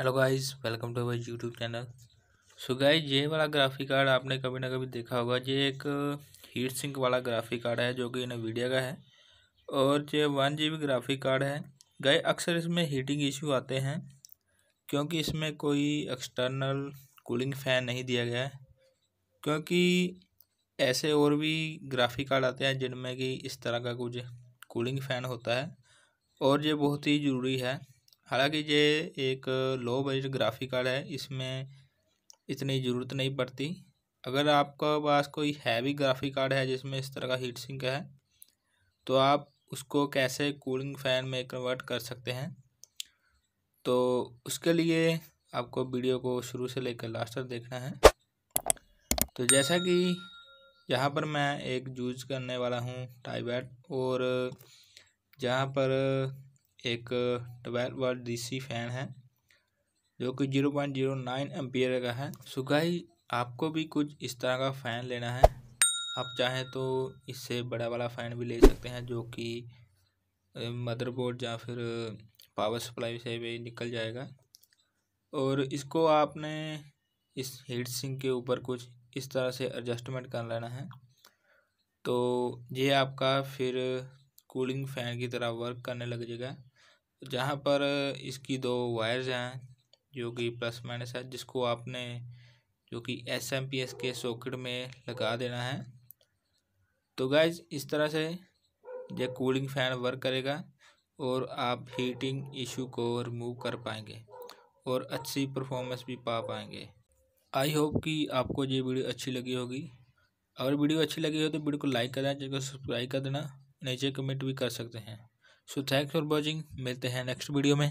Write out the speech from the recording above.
hello guys welcome to our YouTube channel so guys ये वाला graphic card आपने कभी ना कभी देखा होगा ये एक हीट uh, सिंक वाला ग्राफिक कार्ड है जो कि वीडियो का है और ये वन जी ग्राफिक कार्ड है गाइस अक्सर इसमें हीटिंग इशू आते हैं क्योंकि इसमें कोई एक्सटर्नल कूलिंग फ़ैन नहीं दिया गया है क्योंकि ऐसे और भी ग्राफिक कार्ड आते हैं जिनमें कि इस तरह का कुछ कूलिंग फ़ैन होता है और ये बहुत ही ज़रूरी है हालांकि ये एक लो बजट ग्राफिक कार्ड है इसमें इतनी ज़रूरत नहीं पड़ती अगर आपका पास कोई हैवी ग्राफिक कार्ड है जिसमें इस तरह का हीट सिंक है तो आप उसको कैसे कूलिंग फ़ैन में कन्वर्ट कर सकते हैं तो उसके लिए आपको वीडियो को शुरू से लेकर लास्ट तक देखना है तो जैसा कि यहाँ पर मैं एक यूज करने वाला हूँ टाइबैट और जहाँ पर एक ट्वेल्व वाट डीसी फैन है जो कि zero point zero nine ampere का है सो गाई आपको भी कुछ इस तरह का फ़ैन लेना है आप चाहें तो इससे बड़ा वाला फ़ैन भी ले सकते हैं जो कि मदरबोर्ड या फिर पावर सप्लाई से भी निकल जाएगा और इसको आपने इस हीट सिंक के ऊपर कुछ इस तरह से एडजस्टमेंट कर लेना है तो ये आपका फिर कूलिंग फ़ैन की तरह वर्क करने लग जाएगा जहाँ पर इसकी दो वायर्स हैं जो कि प्लस माइनस है जिसको आपने जो कि एस एम पी एस के सॉकेट में लगा देना है तो गाइज इस तरह से यह कूलिंग फ़ैन वर्क करेगा और आप हीटिंग इशू को रिमूव कर पाएंगे और अच्छी परफॉर्मेंस भी पा पाएंगे आई होप कि आपको ये वीडियो अच्छी लगी होगी अगर वीडियो अच्छी लगी हो तो वीडियो को लाइक कर देना चैनल को सब्सक्राइब कर देना नीचे कमेंट भी कर सकते हैं सो थैंक्स फॉर वॉचिंग मिलते हैं नेक्स्ट वीडियो में